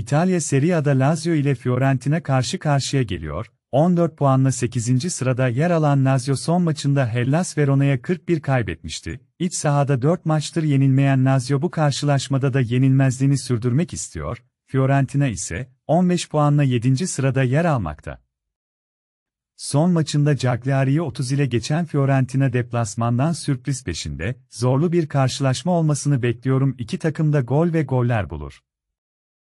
İtalya Serie A'da Lazio ile Fiorentina karşı karşıya geliyor. 14 puanla 8. sırada yer alan Lazio son maçında Hellas Verona'ya 41 kaybetmişti. İç sahada 4 maçtır yenilmeyen Lazio bu karşılaşmada da yenilmezliğini sürdürmek istiyor. Fiorentina ise 15 puanla 7. sırada yer almakta. Son maçında Cagliari'yi 30 ile geçen Fiorentina deplasmandan sürpriz peşinde, zorlu bir karşılaşma olmasını bekliyorum İki takım da gol ve goller bulur.